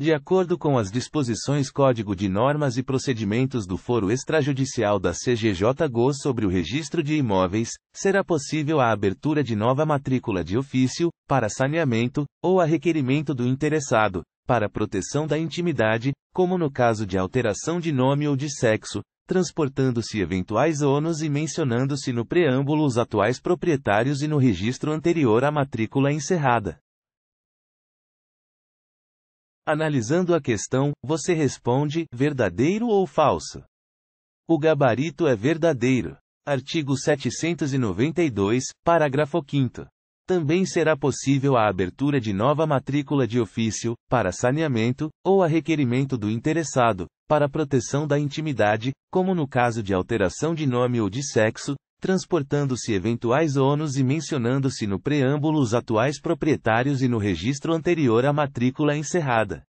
De acordo com as disposições Código de Normas e Procedimentos do Foro Extrajudicial da CGJ-GO sobre o registro de imóveis, será possível a abertura de nova matrícula de ofício, para saneamento, ou a requerimento do interessado, para proteção da intimidade, como no caso de alteração de nome ou de sexo, transportando-se eventuais ônus e mencionando-se no preâmbulo os atuais proprietários e no registro anterior à matrícula encerrada. Analisando a questão, você responde: verdadeiro ou falso? O gabarito é verdadeiro. Artigo 792, parágrafo 5. Também será possível a abertura de nova matrícula de ofício, para saneamento, ou a requerimento do interessado, para proteção da intimidade, como no caso de alteração de nome ou de sexo, transportando-se eventuais ônus e mencionando-se no preâmbulo os atuais proprietários e no registro anterior à matrícula encerrada.